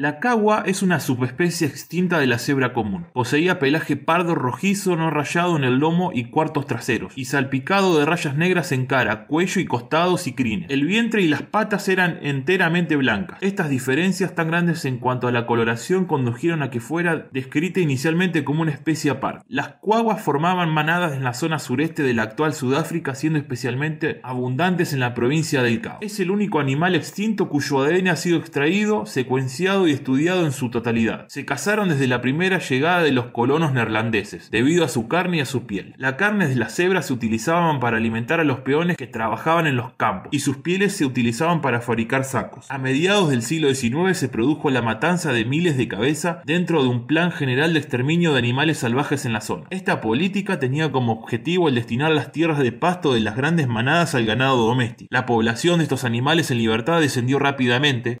La cagua es una subespecie extinta de la cebra común. Poseía pelaje pardo rojizo no rayado en el lomo y cuartos traseros, y salpicado de rayas negras en cara, cuello y costados y crines. El vientre y las patas eran enteramente blancas. Estas diferencias tan grandes en cuanto a la coloración condujeron a que fuera descrita inicialmente como una especie aparte. Las cuaguas formaban manadas en la zona sureste de la actual Sudáfrica, siendo especialmente abundantes en la provincia del Cabo. Es el único animal extinto cuyo ADN ha sido extraído, secuenciado estudiado en su totalidad. Se cazaron desde la primera llegada de los colonos neerlandeses, debido a su carne y a su piel. La carne de las cebras se utilizaban para alimentar a los peones que trabajaban en los campos, y sus pieles se utilizaban para fabricar sacos. A mediados del siglo XIX se produjo la matanza de miles de cabezas dentro de un plan general de exterminio de animales salvajes en la zona. Esta política tenía como objetivo el destinar las tierras de pasto de las grandes manadas al ganado doméstico. La población de estos animales en libertad descendió rápidamente,